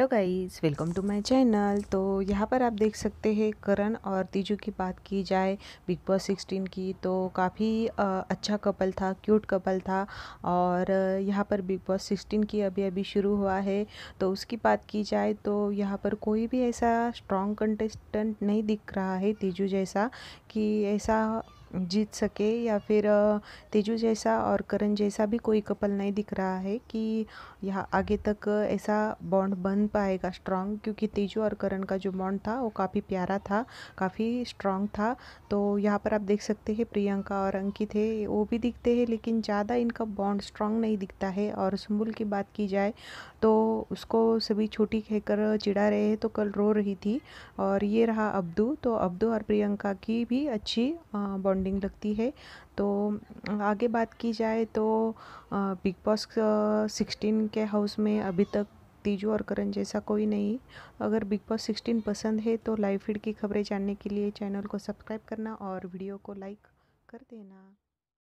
hello guys welcome to my channel तो यहाँ पर आप देख सकते हैं करण और तीजू की बात की जाए बिग बॉस 16 की तो काफ़ी अच्छा कपल था क्यूट कपल था और यहाँ पर बिग बॉस 16 की अभी अभी शुरू हुआ है तो उसकी बात की जाए तो यहाँ पर कोई भी ऐसा स्ट्रॉन्ग कंटेस्टेंट नहीं दिख रहा है तीजू जैसा कि ऐसा जीत सके या फिर तेजू जैसा और करण जैसा भी कोई कपल नहीं दिख रहा है कि यहाँ आगे तक ऐसा बॉन्ड बन पाएगा स्ट्रांग क्योंकि तेजू और करण का जो बॉन्ड था वो काफ़ी प्यारा था काफ़ी स्ट्रांग था तो यहाँ पर आप देख सकते हैं प्रियंका और अंकित है वो भी दिखते हैं लेकिन ज़्यादा इनका बॉन्ड स्ट्रांग नहीं दिखता है और सुम्बुल की बात की जाए तो उसको सभी छोटी कहकर चिड़ा रहे हैं तो कल रो रही थी और ये रहा अब्दू तो अब्दू और प्रियंका की भी अच्छी बॉन्ड बॉन्डिंग लगती है तो आगे बात की जाए तो बिग बॉस सिक्सटीन के हाउस में अभी तक तीजू और करण जैसा कोई नहीं अगर बिग बॉस सिक्सटीन पसंद है तो लाइव फीड की खबरें जानने के लिए चैनल को सब्सक्राइब करना और वीडियो को लाइक कर देना